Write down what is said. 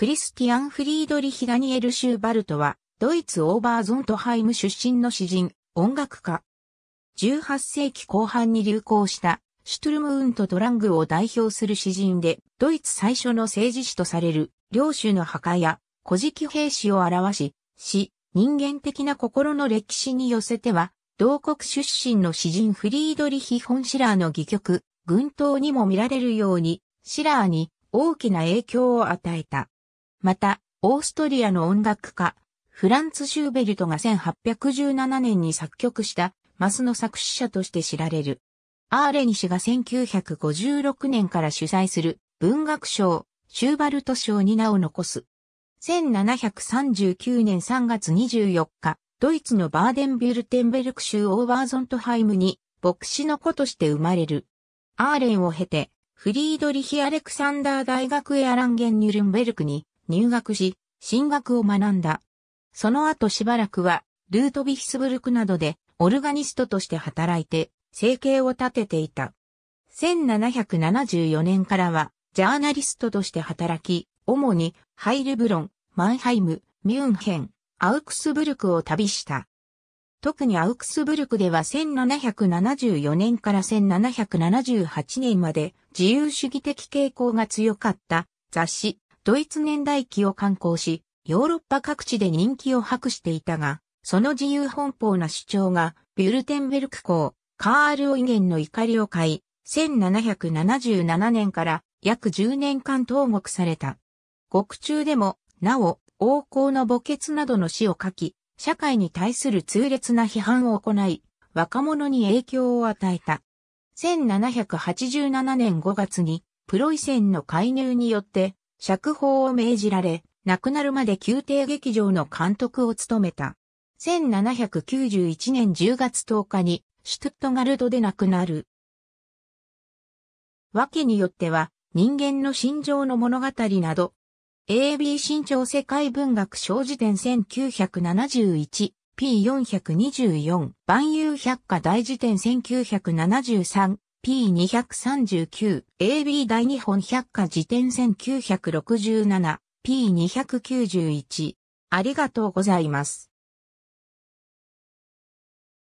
クリスティアン・フリードリヒ・ダニエル・シューバルトは、ドイツ・オーバーゾントハイム出身の詩人、音楽家。18世紀後半に流行したシュトルムウント・ドラングを代表する詩人で、ドイツ最初の政治史とされる、領主の墓や、古事記兵士を表し、詩、人間的な心の歴史に寄せては、同国出身の詩人フリードリヒ・フォン・シラーの戯曲、群島にも見られるように、シラーに大きな影響を与えた。また、オーストリアの音楽家、フランツ・シューベルトが1817年に作曲したマスの作詞者として知られる。アーレニ氏が1956年から主催する文学賞、シューバルト賞に名を残す。1739年3月24日、ドイツのバーデンビュルテンベルク州オーバーゾントハイムに牧師の子として生まれる。アーレンを経て、フリードリヒ・アレクサンダー大学エアランゲン・ニュルンベルクに入学し、進学を学んだ。その後しばらくは、ルートヴィヒスブルクなどで、オルガニストとして働いて、生計を立てていた。1774年からは、ジャーナリストとして働き、主に、ハイルブロン、マンハイム、ミュンヘン、アウクスブルクを旅した。特にアウクスブルクでは1774年から1778年まで自由主義的傾向が強かった雑誌ドイツ年代記を刊行し、ヨーロッパ各地で人気を博していたが、その自由奔放な主張が、ビュルテンベルク公、カール・オイゲンの怒りを買い、1777年から約10年間投獄された。獄中でも、なお、王公の墓穴などの詩を書き、社会に対する痛烈な批判を行い、若者に影響を与えた。1787年5月に、プロイセンの介入によって、釈放を命じられ、亡くなるまで宮廷劇場の監督を務めた。1791年10月10日にシュトゥットガルドで亡くなる。訳によっては人間の心情の物語など、AB 新潮世界文学小辞典 1971P424 万有百科大辞典1973 P239、AB 大日本百科事典1967、P291。ありがとうございます。